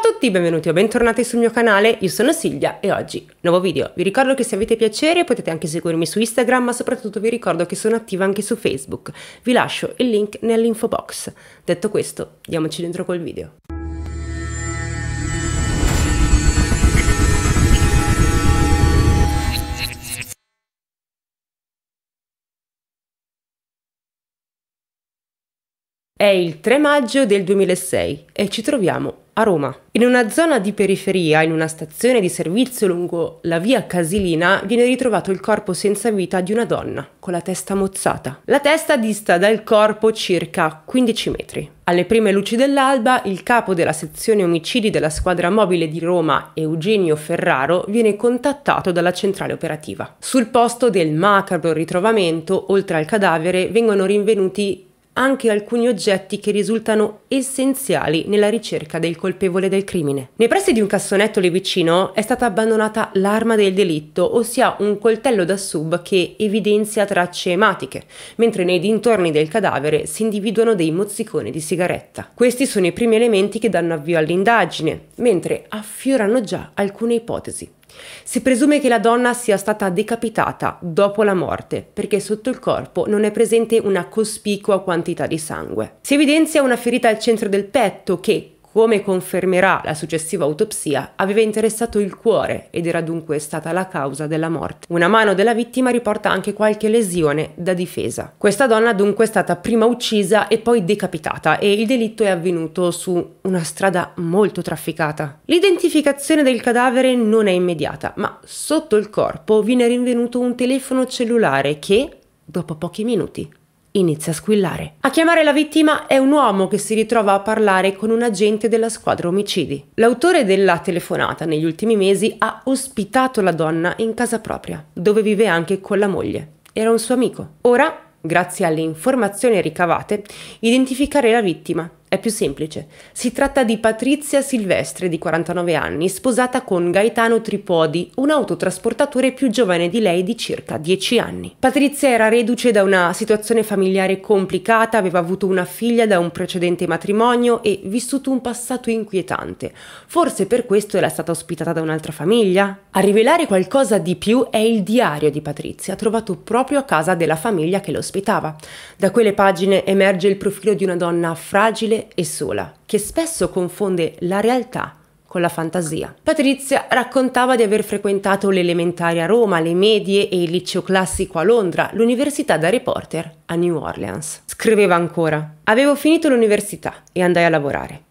Ciao a tutti, benvenuti o bentornati sul mio canale, io sono Silvia e oggi nuovo video. Vi ricordo che se avete piacere potete anche seguirmi su Instagram, ma soprattutto vi ricordo che sono attiva anche su Facebook. Vi lascio il link nell'info box. Detto questo, diamoci dentro col video. È il 3 maggio del 2006 e ci troviamo a Roma. In una zona di periferia, in una stazione di servizio lungo la via Casilina, viene ritrovato il corpo senza vita di una donna, con la testa mozzata. La testa dista dal corpo circa 15 metri. Alle prime luci dell'alba, il capo della sezione omicidi della squadra mobile di Roma, Eugenio Ferraro, viene contattato dalla centrale operativa. Sul posto del macabro ritrovamento, oltre al cadavere, vengono rinvenuti anche alcuni oggetti che risultano essenziali nella ricerca del colpevole del crimine. Nei pressi di un cassonetto lì vicino è stata abbandonata l'arma del delitto, ossia un coltello da sub che evidenzia tracce ematiche, mentre nei dintorni del cadavere si individuano dei mozziconi di sigaretta. Questi sono i primi elementi che danno avvio all'indagine, mentre affiorano già alcune ipotesi. Si presume che la donna sia stata decapitata dopo la morte perché sotto il corpo non è presente una cospicua quantità di sangue. Si evidenzia una ferita al centro del petto che, come confermerà la successiva autopsia, aveva interessato il cuore ed era dunque stata la causa della morte. Una mano della vittima riporta anche qualche lesione da difesa. Questa donna dunque è stata prima uccisa e poi decapitata e il delitto è avvenuto su una strada molto trafficata. L'identificazione del cadavere non è immediata, ma sotto il corpo viene rinvenuto un telefono cellulare che, dopo pochi minuti, inizia a squillare. A chiamare la vittima è un uomo che si ritrova a parlare con un agente della squadra omicidi. L'autore della telefonata negli ultimi mesi ha ospitato la donna in casa propria, dove vive anche con la moglie. Era un suo amico. Ora, grazie alle informazioni ricavate, identificare la vittima è più semplice. Si tratta di Patrizia Silvestre, di 49 anni, sposata con Gaetano Tripodi, un autotrasportatore più giovane di lei di circa 10 anni. Patrizia era reduce da una situazione familiare complicata, aveva avuto una figlia da un precedente matrimonio e vissuto un passato inquietante. Forse per questo era stata ospitata da un'altra famiglia? A rivelare qualcosa di più è il diario di Patrizia, trovato proprio a casa della famiglia che l'ospitava. Da quelle pagine emerge il profilo di una donna fragile e sola, che spesso confonde la realtà con la fantasia. Patrizia raccontava di aver frequentato l'elementare a Roma, le medie e il liceo classico a Londra, l'università da reporter a New Orleans. Scriveva ancora: Avevo finito l'università e andai a lavorare.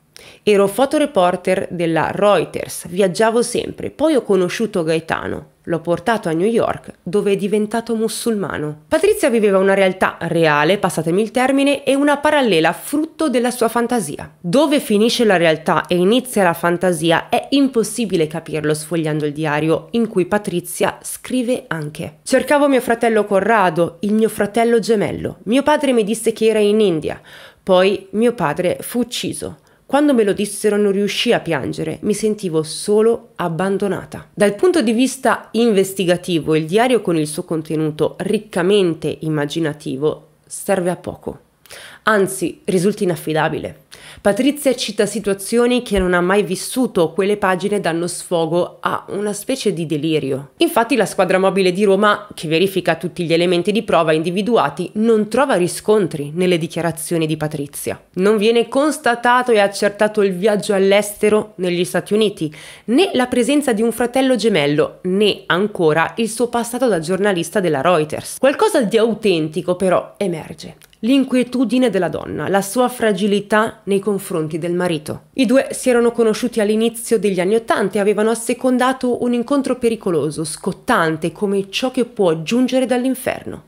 Ero fotoreporter della Reuters, viaggiavo sempre, poi ho conosciuto Gaetano, l'ho portato a New York dove è diventato musulmano. Patrizia viveva una realtà reale, passatemi il termine, e una parallela frutto della sua fantasia. Dove finisce la realtà e inizia la fantasia è impossibile capirlo sfogliando il diario in cui Patrizia scrive anche. Cercavo mio fratello Corrado, il mio fratello gemello. Mio padre mi disse che era in India. Poi mio padre fu ucciso. Quando me lo dissero non riuscì a piangere, mi sentivo solo abbandonata. Dal punto di vista investigativo, il diario con il suo contenuto riccamente immaginativo serve a poco. Anzi, risulta inaffidabile. Patrizia cita situazioni che non ha mai vissuto, quelle pagine danno sfogo a una specie di delirio. Infatti la squadra mobile di Roma, che verifica tutti gli elementi di prova individuati, non trova riscontri nelle dichiarazioni di Patrizia. Non viene constatato e accertato il viaggio all'estero negli Stati Uniti, né la presenza di un fratello gemello, né ancora il suo passato da giornalista della Reuters. Qualcosa di autentico però emerge. L'inquietudine della donna, la sua fragilità nei confronti del marito. I due si erano conosciuti all'inizio degli anni Ottanta e avevano assecondato un incontro pericoloso, scottante come ciò che può giungere dall'inferno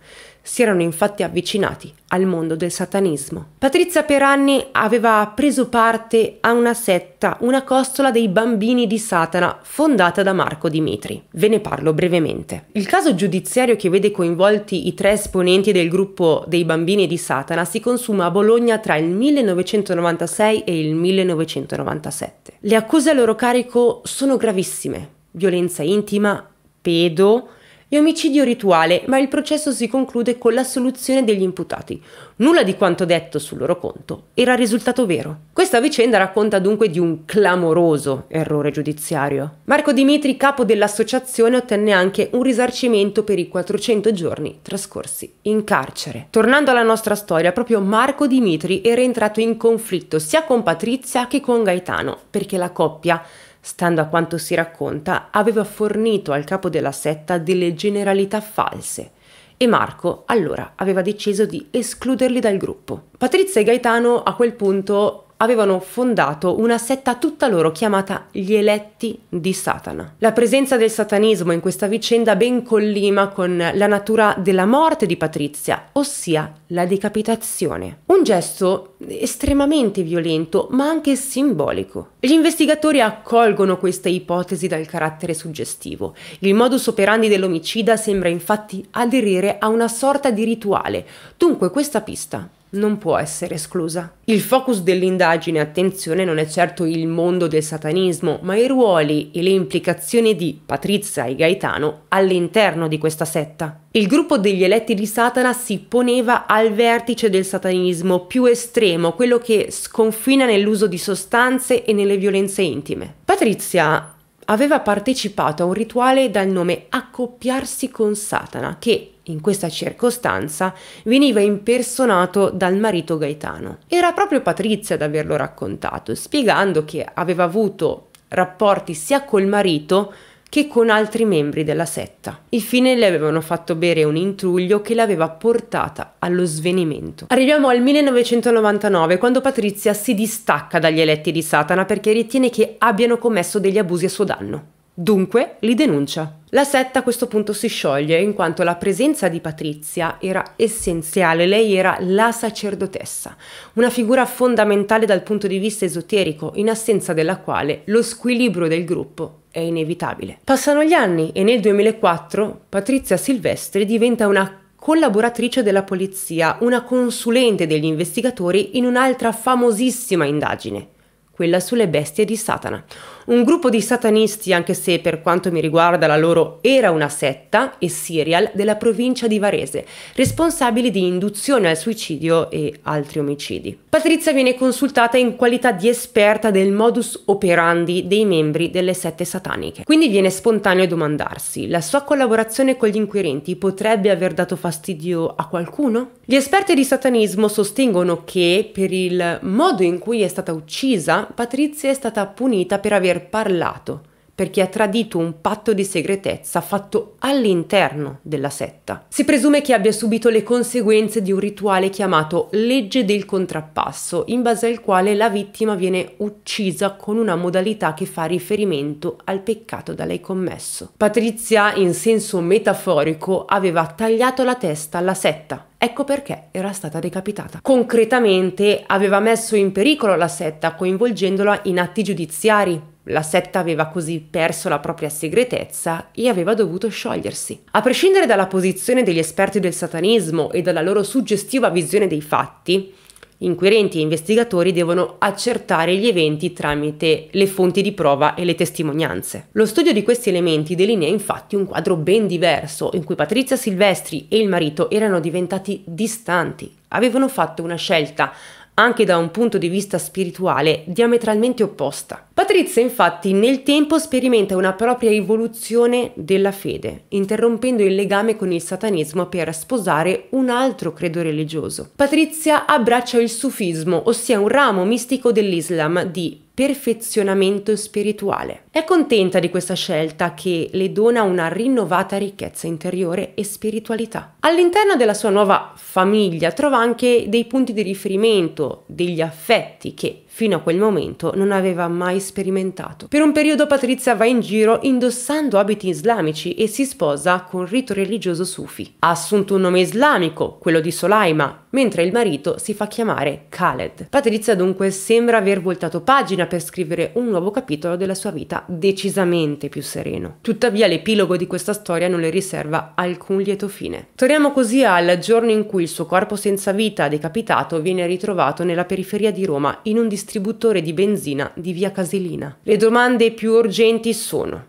si erano infatti avvicinati al mondo del satanismo. Patrizia per anni aveva preso parte a una setta, una costola dei bambini di Satana, fondata da Marco Dimitri. Ve ne parlo brevemente. Il caso giudiziario che vede coinvolti i tre esponenti del gruppo dei bambini di Satana si consuma a Bologna tra il 1996 e il 1997. Le accuse a loro carico sono gravissime. Violenza intima, pedo, è omicidio rituale, ma il processo si conclude con l'assoluzione degli imputati. Nulla di quanto detto sul loro conto era risultato vero. Questa vicenda racconta dunque di un clamoroso errore giudiziario. Marco Dimitri, capo dell'associazione, ottenne anche un risarcimento per i 400 giorni trascorsi in carcere. Tornando alla nostra storia, proprio Marco Dimitri era entrato in conflitto sia con Patrizia che con Gaetano, perché la coppia Stando a quanto si racconta, aveva fornito al capo della setta delle generalità false e Marco allora aveva deciso di escluderli dal gruppo. Patrizia e Gaetano a quel punto avevano fondato una setta tutta loro chiamata gli eletti di Satana. La presenza del satanismo in questa vicenda ben collima con la natura della morte di Patrizia, ossia la decapitazione. Un gesto estremamente violento ma anche simbolico. Gli investigatori accolgono questa ipotesi dal carattere suggestivo. Il modus operandi dell'omicida sembra infatti aderire a una sorta di rituale, dunque questa pista non può essere esclusa. Il focus dell'indagine, attenzione, non è certo il mondo del satanismo, ma i ruoli e le implicazioni di Patrizia e Gaetano all'interno di questa setta. Il gruppo degli eletti di Satana si poneva al vertice del satanismo più estremo, quello che sconfina nell'uso di sostanze e nelle violenze intime. Patrizia aveva partecipato a un rituale dal nome accoppiarsi con Satana, che in questa circostanza veniva impersonato dal marito Gaetano. Era proprio Patrizia ad averlo raccontato, spiegando che aveva avuto rapporti sia col marito che con altri membri della setta. Infine le avevano fatto bere un intruglio che l'aveva portata allo svenimento. Arriviamo al 1999 quando Patrizia si distacca dagli eletti di Satana perché ritiene che abbiano commesso degli abusi a suo danno. Dunque li denuncia. La setta a questo punto si scioglie in quanto la presenza di Patrizia era essenziale, lei era la sacerdotessa, una figura fondamentale dal punto di vista esoterico, in assenza della quale lo squilibrio del gruppo è inevitabile. Passano gli anni e nel 2004 Patrizia Silvestri diventa una collaboratrice della polizia, una consulente degli investigatori in un'altra famosissima indagine, quella sulle bestie di Satana, un gruppo di satanisti, anche se per quanto mi riguarda la loro era una setta e serial della provincia di Varese, responsabili di induzione al suicidio e altri omicidi. Patrizia viene consultata in qualità di esperta del modus operandi dei membri delle sette sataniche. Quindi viene spontaneo domandarsi, la sua collaborazione con gli inquirenti potrebbe aver dato fastidio a qualcuno? Gli esperti di satanismo sostengono che per il modo in cui è stata uccisa, Patrizia è stata punita per aver parlato perché ha tradito un patto di segretezza fatto all'interno della setta. Si presume che abbia subito le conseguenze di un rituale chiamato legge del contrappasso, in base al quale la vittima viene uccisa con una modalità che fa riferimento al peccato da lei commesso. Patrizia, in senso metaforico, aveva tagliato la testa alla setta Ecco perché era stata decapitata. Concretamente aveva messo in pericolo la setta coinvolgendola in atti giudiziari. La setta aveva così perso la propria segretezza e aveva dovuto sciogliersi. A prescindere dalla posizione degli esperti del satanismo e dalla loro suggestiva visione dei fatti, Inquirenti e investigatori devono accertare gli eventi tramite le fonti di prova e le testimonianze. Lo studio di questi elementi delinea infatti un quadro ben diverso, in cui Patrizia Silvestri e il marito erano diventati distanti, avevano fatto una scelta anche da un punto di vista spirituale diametralmente opposta. Patrizia infatti nel tempo sperimenta una propria evoluzione della fede, interrompendo il legame con il satanismo per sposare un altro credo religioso. Patrizia abbraccia il sufismo, ossia un ramo mistico dell'Islam di perfezionamento spirituale. È contenta di questa scelta che le dona una rinnovata ricchezza interiore e spiritualità. All'interno della sua nuova famiglia trova anche dei punti di riferimento, degli affetti che fino a quel momento non aveva mai sperimentato. Per un periodo Patrizia va in giro indossando abiti islamici e si sposa con rito religioso sufi. Ha assunto un nome islamico, quello di Solaima, mentre il marito si fa chiamare Khaled. Patrizia dunque sembra aver voltato pagina per scrivere un nuovo capitolo della sua vita decisamente più sereno. Tuttavia l'epilogo di questa storia non le riserva alcun lieto fine. Torniamo così al giorno in cui il suo corpo senza vita decapitato viene ritrovato nella periferia di Roma in un distretto distributore di benzina di via Caselina. Le domande più urgenti sono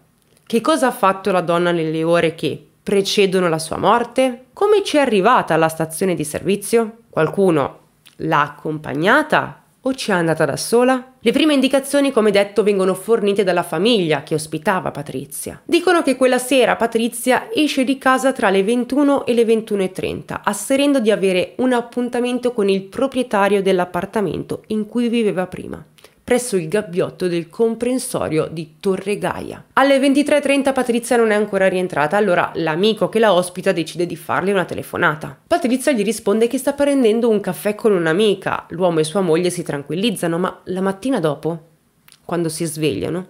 che cosa ha fatto la donna nelle ore che precedono la sua morte? Come ci è arrivata alla stazione di servizio? Qualcuno l'ha accompagnata o ci è andata da sola? Le prime indicazioni, come detto, vengono fornite dalla famiglia che ospitava Patrizia. Dicono che quella sera Patrizia esce di casa tra le 21 e le 21.30, asserendo di avere un appuntamento con il proprietario dell'appartamento in cui viveva prima presso il gabbiotto del comprensorio di Torre Gaia. Alle 23.30 Patrizia non è ancora rientrata, allora l'amico che la ospita decide di farle una telefonata. Patrizia gli risponde che sta prendendo un caffè con un'amica, l'uomo e sua moglie si tranquillizzano, ma la mattina dopo, quando si svegliano,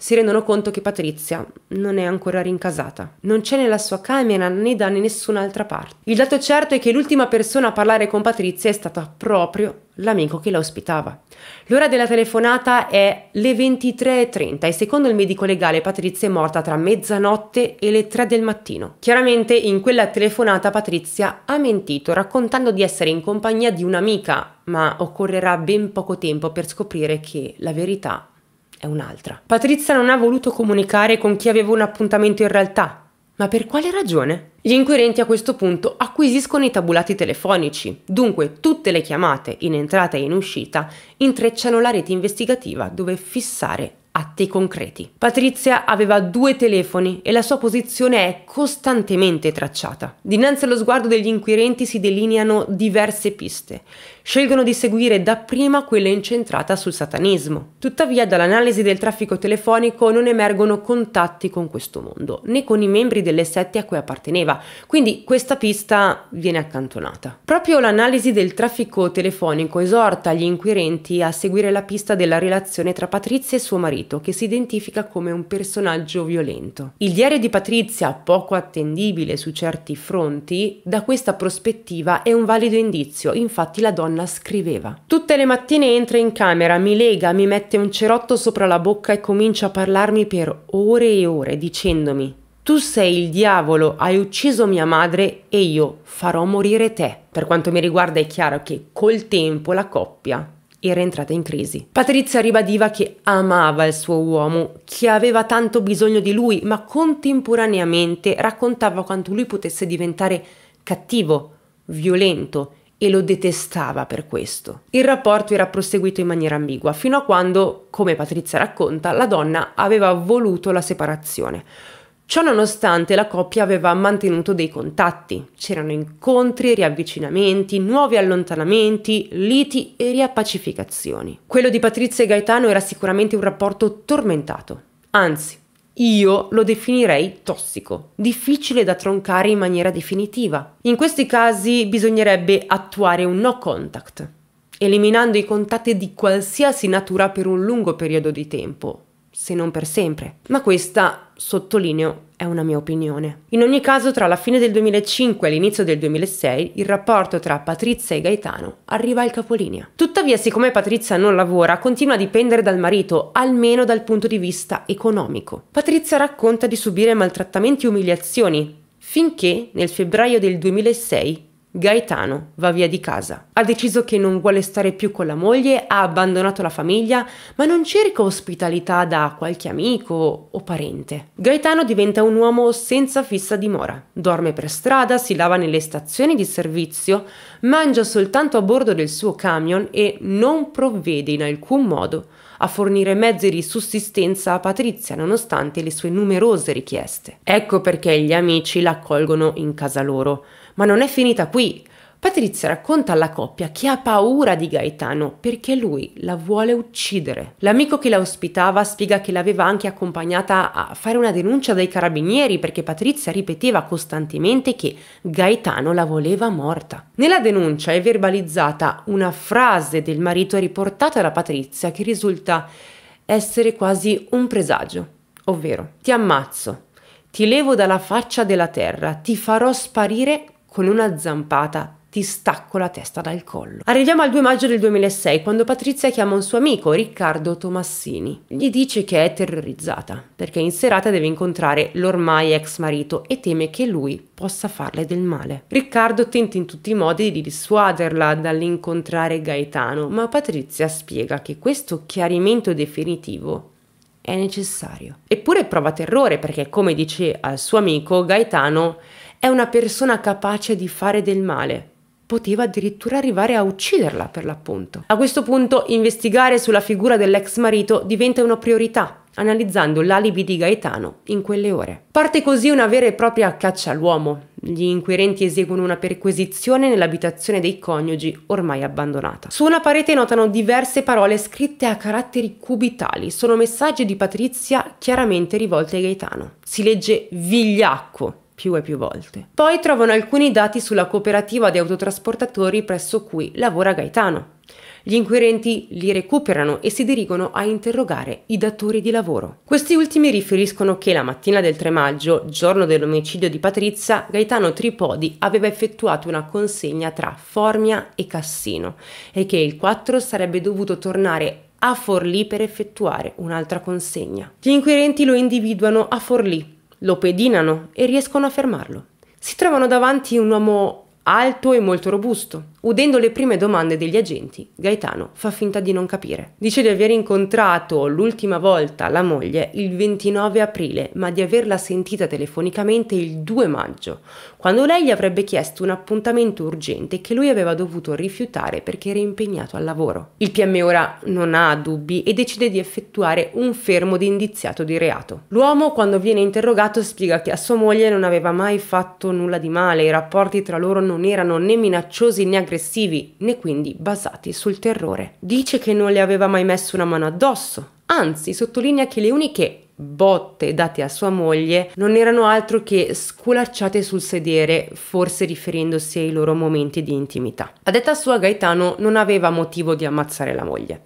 si rendono conto che Patrizia non è ancora rincasata. Non c'è nella sua camera né da nessun'altra parte. Il dato certo è che l'ultima persona a parlare con Patrizia è stata proprio l'amico che la ospitava. L'ora della telefonata è le 23.30 e secondo il medico legale Patrizia è morta tra mezzanotte e le 3 del mattino. Chiaramente in quella telefonata Patrizia ha mentito raccontando di essere in compagnia di un'amica, ma occorrerà ben poco tempo per scoprire che la verità è un'altra. Patrizia non ha voluto comunicare con chi aveva un appuntamento in realtà. Ma per quale ragione? Gli inquirenti a questo punto acquisiscono i tabulati telefonici, dunque tutte le chiamate in entrata e in uscita intrecciano la rete investigativa dove fissare atti concreti. Patrizia aveva due telefoni e la sua posizione è costantemente tracciata. Dinanzi allo sguardo degli inquirenti si delineano diverse piste. Scelgono di seguire dapprima quella incentrata sul satanismo. Tuttavia dall'analisi del traffico telefonico non emergono contatti con questo mondo, né con i membri delle sette a cui apparteneva, quindi questa pista viene accantonata. Proprio l'analisi del traffico telefonico esorta gli inquirenti a seguire la pista della relazione tra Patrizia e suo marito marito che si identifica come un personaggio violento. Il diario di Patrizia, poco attendibile su certi fronti, da questa prospettiva è un valido indizio, infatti la donna scriveva. Tutte le mattine entra in camera, mi lega, mi mette un cerotto sopra la bocca e comincia a parlarmi per ore e ore dicendomi tu sei il diavolo, hai ucciso mia madre e io farò morire te. Per quanto mi riguarda è chiaro che col tempo la coppia era entrata in crisi. Patrizia ribadiva che amava il suo uomo, che aveva tanto bisogno di lui, ma contemporaneamente raccontava quanto lui potesse diventare cattivo, violento e lo detestava per questo. Il rapporto era proseguito in maniera ambigua fino a quando, come Patrizia racconta, la donna aveva voluto la separazione Ciò nonostante la coppia aveva mantenuto dei contatti, c'erano incontri, riavvicinamenti, nuovi allontanamenti, liti e riappacificazioni. Quello di Patrizia e Gaetano era sicuramente un rapporto tormentato, anzi io lo definirei tossico, difficile da troncare in maniera definitiva. In questi casi bisognerebbe attuare un no contact, eliminando i contatti di qualsiasi natura per un lungo periodo di tempo, se non per sempre. Ma questa, sottolineo, è una mia opinione. In ogni caso, tra la fine del 2005 e l'inizio del 2006, il rapporto tra Patrizia e Gaetano arriva al capolinea. Tuttavia, siccome Patrizia non lavora, continua a dipendere dal marito, almeno dal punto di vista economico. Patrizia racconta di subire maltrattamenti e umiliazioni, finché nel febbraio del 2006 Gaetano va via di casa. Ha deciso che non vuole stare più con la moglie, ha abbandonato la famiglia, ma non cerca ospitalità da qualche amico o parente. Gaetano diventa un uomo senza fissa dimora. Dorme per strada, si lava nelle stazioni di servizio, mangia soltanto a bordo del suo camion e non provvede in alcun modo a fornire mezzi di sussistenza a Patrizia nonostante le sue numerose richieste. Ecco perché gli amici l'accolgono in casa loro ma non è finita qui. Patrizia racconta alla coppia che ha paura di Gaetano perché lui la vuole uccidere. L'amico che la ospitava spiega che l'aveva anche accompagnata a fare una denuncia dai carabinieri perché Patrizia ripeteva costantemente che Gaetano la voleva morta. Nella denuncia è verbalizzata una frase del marito riportata da Patrizia che risulta essere quasi un presagio, ovvero ti ammazzo, ti levo dalla faccia della terra, ti farò sparire con una zampata ti stacco la testa dal collo. Arriviamo al 2 maggio del 2006, quando Patrizia chiama un suo amico, Riccardo Tomassini. Gli dice che è terrorizzata, perché in serata deve incontrare l'ormai ex marito e teme che lui possa farle del male. Riccardo tenta in tutti i modi di dissuaderla dall'incontrare Gaetano, ma Patrizia spiega che questo chiarimento definitivo è necessario. Eppure prova terrore perché, come dice al suo amico, Gaetano è una persona capace di fare del male. Poteva addirittura arrivare a ucciderla, per l'appunto. A questo punto, investigare sulla figura dell'ex marito diventa una priorità analizzando l'alibi di Gaetano in quelle ore. Parte così una vera e propria caccia all'uomo. Gli inquirenti eseguono una perquisizione nell'abitazione dei coniugi ormai abbandonata. Su una parete notano diverse parole scritte a caratteri cubitali, sono messaggi di Patrizia chiaramente rivolti a Gaetano. Si legge vigliacco più e più volte. Poi trovano alcuni dati sulla cooperativa di autotrasportatori presso cui lavora Gaetano. Gli inquirenti li recuperano e si dirigono a interrogare i datori di lavoro. Questi ultimi riferiscono che la mattina del 3 maggio, giorno dell'omicidio di Patrizia, Gaetano Tripodi aveva effettuato una consegna tra Formia e Cassino e che il 4 sarebbe dovuto tornare a Forlì per effettuare un'altra consegna. Gli inquirenti lo individuano a Forlì lo pedinano e riescono a fermarlo. Si trovano davanti un uomo alto e molto robusto, Udendo le prime domande degli agenti, Gaetano fa finta di non capire. Dice di aver incontrato l'ultima volta la moglie il 29 aprile, ma di averla sentita telefonicamente il 2 maggio, quando lei gli avrebbe chiesto un appuntamento urgente che lui aveva dovuto rifiutare perché era impegnato al lavoro. Il PM ora non ha dubbi e decide di effettuare un fermo di indiziato di reato. L'uomo, quando viene interrogato, spiega che a sua moglie non aveva mai fatto nulla di male, i rapporti tra loro non erano né minacciosi né aggressivi repressivi né quindi basati sul terrore. Dice che non le aveva mai messo una mano addosso, anzi sottolinea che le uniche botte date a sua moglie non erano altro che sculacciate sul sedere, forse riferendosi ai loro momenti di intimità. A detta sua Gaetano non aveva motivo di ammazzare la moglie,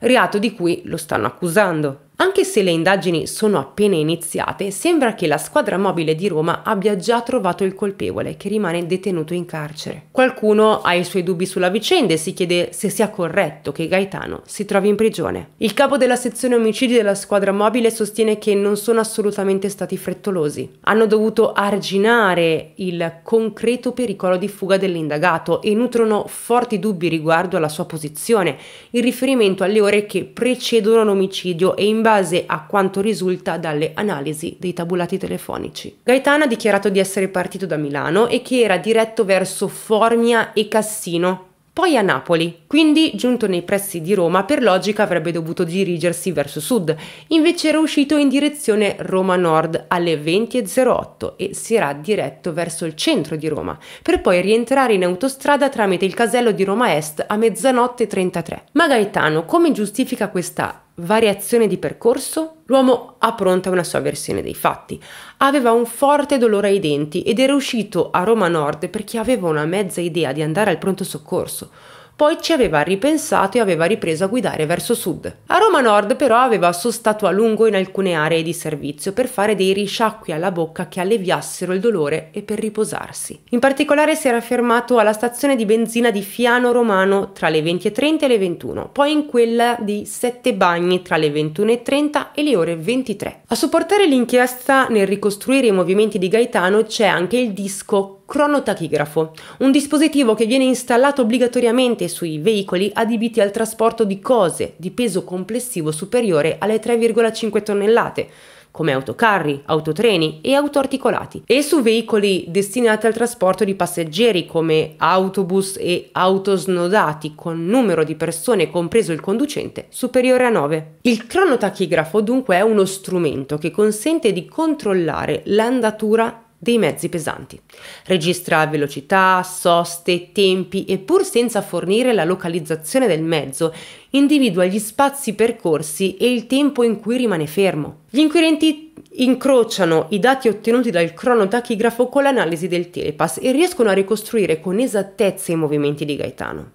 reato di cui lo stanno accusando, anche se le indagini sono appena iniziate, sembra che la squadra mobile di Roma abbia già trovato il colpevole che rimane detenuto in carcere. Qualcuno ha i suoi dubbi sulla vicenda e si chiede se sia corretto che Gaetano si trovi in prigione. Il capo della sezione omicidi della squadra mobile sostiene che non sono assolutamente stati frettolosi. Hanno dovuto arginare il concreto pericolo di fuga dell'indagato e nutrono forti dubbi riguardo alla sua posizione, in riferimento alle ore che precedono l'omicidio e in base a quanto risulta dalle analisi dei tabulati telefonici. Gaetano ha dichiarato di essere partito da Milano e che era diretto verso Formia e Cassino, poi a Napoli. Quindi, giunto nei pressi di Roma, per logica avrebbe dovuto dirigersi verso sud, invece era uscito in direzione Roma Nord alle 20.08 e si era diretto verso il centro di Roma, per poi rientrare in autostrada tramite il casello di Roma Est a mezzanotte 33. Ma Gaetano come giustifica questa variazione di percorso, l'uomo ha pronta una sua versione dei fatti. Aveva un forte dolore ai denti ed era uscito a Roma Nord perché aveva una mezza idea di andare al pronto soccorso poi ci aveva ripensato e aveva ripreso a guidare verso sud. A Roma Nord però aveva sostato a lungo in alcune aree di servizio per fare dei risciacqui alla bocca che alleviassero il dolore e per riposarsi. In particolare si era fermato alla stazione di benzina di Fiano Romano tra le 20.30 e le 21, poi in quella di Sette Bagni tra le 21.30 e le ore 23. A supportare l'inchiesta nel ricostruire i movimenti di Gaetano c'è anche il disco cronotachigrafo, un dispositivo che viene installato obbligatoriamente sui veicoli adibiti al trasporto di cose di peso complessivo superiore alle 3,5 tonnellate, come autocarri, autotreni e auto articolati, e su veicoli destinati al trasporto di passeggeri come autobus e auto snodati, con numero di persone compreso il conducente superiore a 9. Il cronotachigrafo dunque è uno strumento che consente di controllare l'andatura dei mezzi pesanti. Registra velocità, soste, tempi e pur senza fornire la localizzazione del mezzo, individua gli spazi percorsi e il tempo in cui rimane fermo. Gli inquirenti incrociano i dati ottenuti dal cronotachigrafo con l'analisi del telepass e riescono a ricostruire con esattezza i movimenti di Gaetano.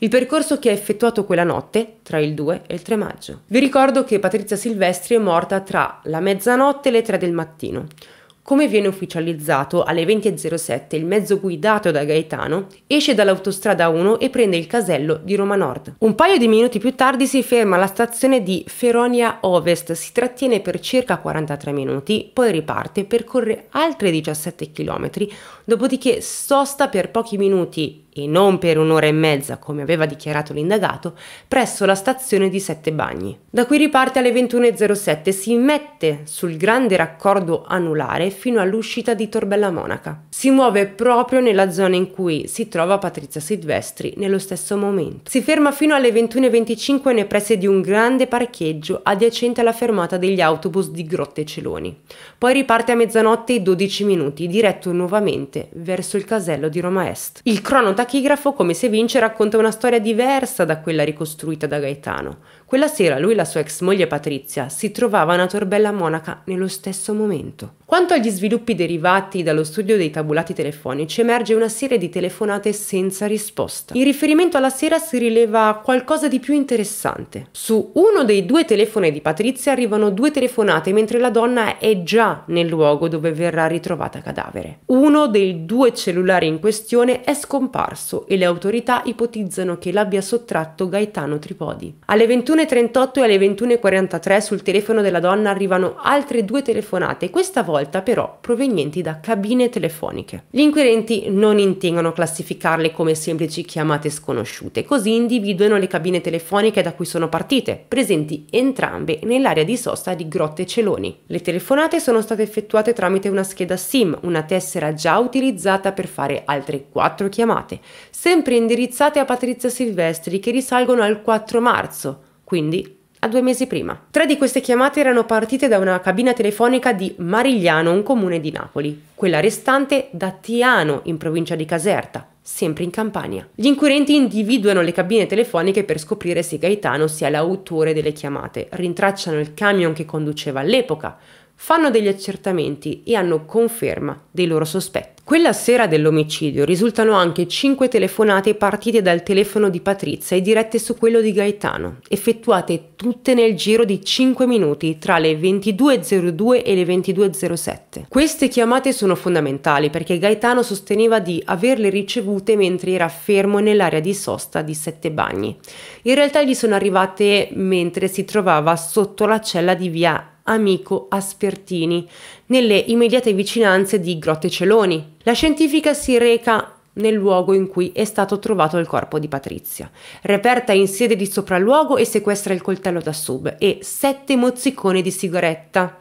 Il percorso che ha effettuato quella notte, tra il 2 e il 3 maggio. Vi ricordo che Patrizia Silvestri è morta tra la mezzanotte e le 3 del mattino. Come viene ufficializzato, alle 20.07 il mezzo guidato da Gaetano esce dall'autostrada 1 e prende il casello di Roma Nord. Un paio di minuti più tardi si ferma alla stazione di Feronia Ovest, si trattiene per circa 43 minuti, poi riparte, percorre altri 17 km, dopodiché sosta per pochi minuti e non per un'ora e mezza, come aveva dichiarato l'indagato, presso la stazione di Sette Bagni. Da qui riparte alle 21.07, si mette sul grande raccordo anulare fino all'uscita di Torbella Monaca. Si muove proprio nella zona in cui si trova Patrizia Silvestri nello stesso momento. Si ferma fino alle 21.25 nei pressi di un grande parcheggio adiacente alla fermata degli autobus di Grotte Celoni. Poi riparte a mezzanotte e 12 minuti, diretto nuovamente verso il casello di Roma Est. Il cronotachigrafo, come se vince, racconta una storia diversa da quella ricostruita da Gaetano. Quella sera lui e la sua ex moglie Patrizia si trovavano a Torbella Monaca nello stesso momento. Quanto al agli sviluppi derivati dallo studio dei tabulati telefonici emerge una serie di telefonate senza risposta. In riferimento alla sera si rileva qualcosa di più interessante. Su uno dei due telefoni di Patrizia arrivano due telefonate mentre la donna è già nel luogo dove verrà ritrovata cadavere. Uno dei due cellulari in questione è scomparso e le autorità ipotizzano che l'abbia sottratto Gaetano Tripodi. Alle 21.38 e alle 21.43 sul telefono della donna arrivano altre due telefonate, questa volta per però provenienti da cabine telefoniche. Gli inquirenti non intendono classificarle come semplici chiamate sconosciute, così individuano le cabine telefoniche da cui sono partite, presenti entrambe nell'area di sosta di Grotte Celoni. Le telefonate sono state effettuate tramite una scheda SIM, una tessera già utilizzata per fare altre quattro chiamate, sempre indirizzate a Patrizia Silvestri che risalgono al 4 marzo, quindi a due mesi prima. Tre di queste chiamate erano partite da una cabina telefonica di Marigliano, un comune di Napoli, quella restante da Tiano, in provincia di Caserta, sempre in Campania. Gli inquirenti individuano le cabine telefoniche per scoprire se Gaetano sia l'autore delle chiamate, rintracciano il camion che conduceva all'epoca, fanno degli accertamenti e hanno conferma dei loro sospetti. Quella sera dell'omicidio risultano anche cinque telefonate partite dal telefono di Patrizia e dirette su quello di Gaetano, effettuate tutte nel giro di 5 minuti tra le 22.02 e le 22.07. Queste chiamate sono fondamentali perché Gaetano sosteneva di averle ricevute mentre era fermo nell'area di sosta di Sette Bagni. In realtà gli sono arrivate mentre si trovava sotto la cella di via amico Aspertini, nelle immediate vicinanze di Grotte Celoni. La scientifica si reca nel luogo in cui è stato trovato il corpo di Patrizia. Reperta in sede di sopralluogo e sequestra il coltello da sub e sette mozziconi di sigaretta.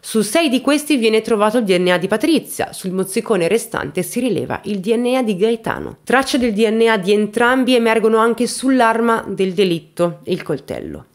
Su sei di questi viene trovato il DNA di Patrizia, sul mozzicone restante si rileva il DNA di Gaetano. Tracce del DNA di entrambi emergono anche sull'arma del delitto, il coltello.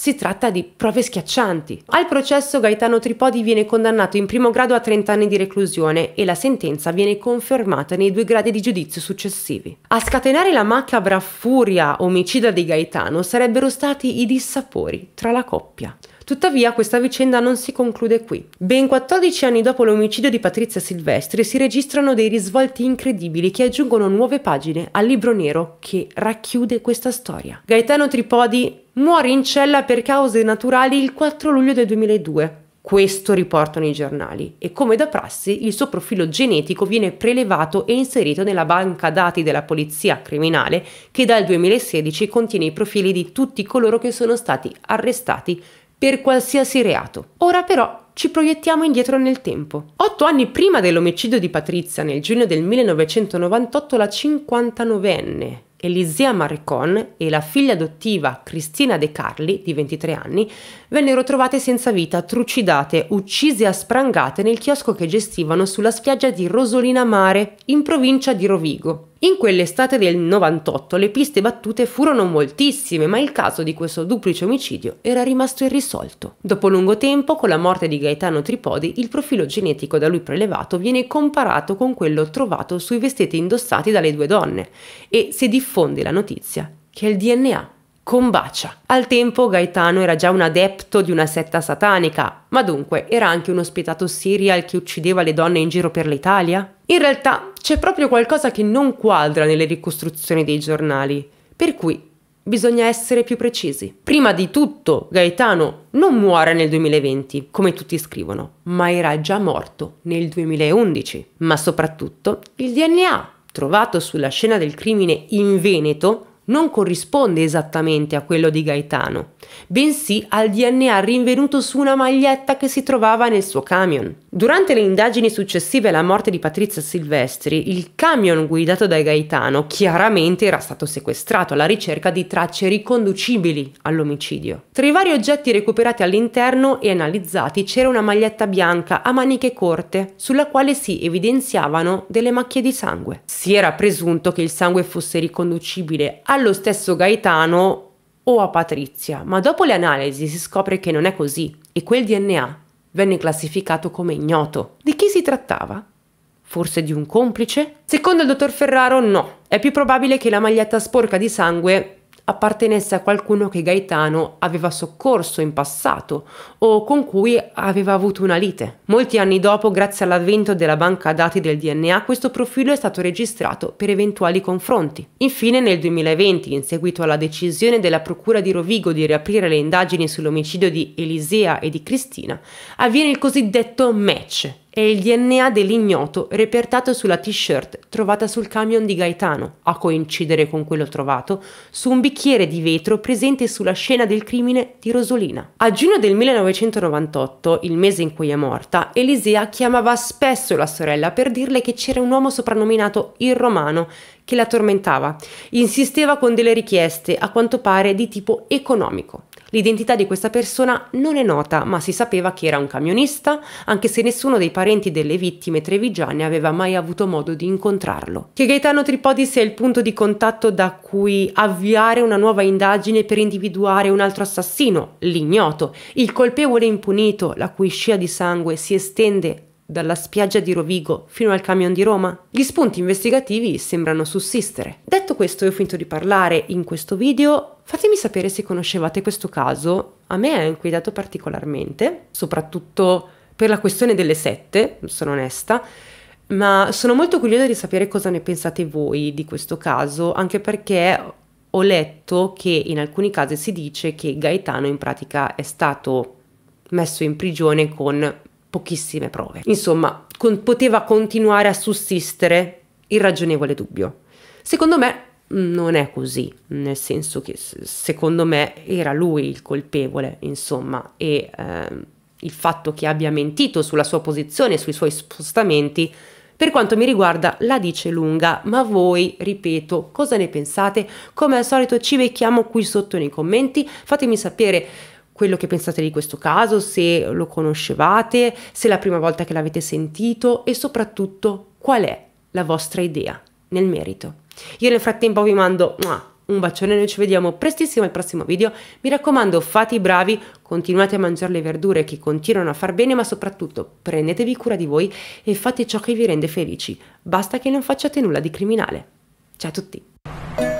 Si tratta di prove schiaccianti. Al processo Gaetano Tripodi viene condannato in primo grado a 30 anni di reclusione e la sentenza viene confermata nei due gradi di giudizio successivi. A scatenare la macabra furia omicida di Gaetano sarebbero stati i dissapori tra la coppia. Tuttavia questa vicenda non si conclude qui. Ben 14 anni dopo l'omicidio di Patrizia Silvestri si registrano dei risvolti incredibili che aggiungono nuove pagine al libro nero che racchiude questa storia. Gaetano Tripodi muore in cella per cause naturali il 4 luglio del 2002. Questo riportano i giornali e come da prassi il suo profilo genetico viene prelevato e inserito nella banca dati della polizia criminale che dal 2016 contiene i profili di tutti coloro che sono stati arrestati per qualsiasi reato. Ora però ci proiettiamo indietro nel tempo. Otto anni prima dell'omicidio di Patrizia, nel giugno del 1998, la 59enne Elisea Marcon e la figlia adottiva Cristina De Carli, di 23 anni, vennero trovate senza vita, trucidate, uccise a sprangate nel chiosco che gestivano sulla spiaggia di Rosolina Mare, in provincia di Rovigo. In quell'estate del 98 le piste battute furono moltissime, ma il caso di questo duplice omicidio era rimasto irrisolto. Dopo lungo tempo, con la morte di Gaetano Tripodi, il profilo genetico da lui prelevato viene comparato con quello trovato sui vestiti indossati dalle due donne e si diffonde la notizia che il DNA combacia. Al tempo Gaetano era già un adepto di una setta satanica, ma dunque era anche un ospitato serial che uccideva le donne in giro per l'Italia? In realtà c'è proprio qualcosa che non quadra nelle ricostruzioni dei giornali, per cui bisogna essere più precisi. Prima di tutto, Gaetano non muore nel 2020, come tutti scrivono, ma era già morto nel 2011. Ma soprattutto, il DNA trovato sulla scena del crimine in Veneto non corrisponde esattamente a quello di Gaetano, bensì al DNA rinvenuto su una maglietta che si trovava nel suo camion. Durante le indagini successive alla morte di Patrizia Silvestri, il camion guidato da Gaetano chiaramente era stato sequestrato alla ricerca di tracce riconducibili all'omicidio. Tra i vari oggetti recuperati all'interno e analizzati c'era una maglietta bianca a maniche corte, sulla quale si evidenziavano delle macchie di sangue. Si era presunto che il sangue fosse riconducibile allo stesso Gaetano o a Patrizia, ma dopo le analisi si scopre che non è così e quel DNA venne classificato come ignoto. Di chi si trattava? Forse di un complice? Secondo il dottor Ferraro no, è più probabile che la maglietta sporca di sangue appartenesse a qualcuno che Gaetano aveva soccorso in passato o con cui aveva avuto una lite. Molti anni dopo, grazie all'avvento della banca dati del DNA, questo profilo è stato registrato per eventuali confronti. Infine, nel 2020, in seguito alla decisione della Procura di Rovigo di riaprire le indagini sull'omicidio di Elisea e di Cristina, avviene il cosiddetto match e il DNA dell'ignoto repertato sulla t-shirt trovata sul camion di Gaetano, a coincidere con quello trovato su un bicchiere di vetro presente sulla scena del crimine di Rosolina. A giugno del 1998, il mese in cui è morta, Elisea chiamava spesso la sorella per dirle che c'era un uomo soprannominato il Romano che la tormentava. Insisteva con delle richieste, a quanto pare di tipo economico. L'identità di questa persona non è nota, ma si sapeva che era un camionista, anche se nessuno dei parenti delle vittime trevigiane aveva mai avuto modo di incontrarlo. Che Gaetano Tripodi sia il punto di contatto da cui avviare una nuova indagine per individuare un altro assassino, l'ignoto, il colpevole impunito, la cui scia di sangue si estende dalla spiaggia di Rovigo fino al camion di Roma? Gli spunti investigativi sembrano sussistere. Detto questo, io ho finito di parlare in questo video. Fatemi sapere se conoscevate questo caso. A me ha inquietato particolarmente, soprattutto per la questione delle sette, sono onesta. Ma sono molto curiosa di sapere cosa ne pensate voi di questo caso, anche perché ho letto che in alcuni casi si dice che Gaetano in pratica è stato messo in prigione con pochissime prove. Insomma, con, poteva continuare a sussistere il ragionevole dubbio. Secondo me mm, non è così, nel senso che secondo me era lui il colpevole, insomma, e ehm, il fatto che abbia mentito sulla sua posizione, sui suoi spostamenti, per quanto mi riguarda la dice lunga, ma voi, ripeto, cosa ne pensate? Come al solito ci becchiamo qui sotto nei commenti, fatemi sapere quello che pensate di questo caso, se lo conoscevate, se è la prima volta che l'avete sentito e soprattutto qual è la vostra idea nel merito. Io nel frattempo vi mando un bacione, noi ci vediamo prestissimo al prossimo video. Mi raccomando, fate i bravi, continuate a mangiare le verdure che continuano a far bene, ma soprattutto prendetevi cura di voi e fate ciò che vi rende felici. Basta che non facciate nulla di criminale. Ciao a tutti!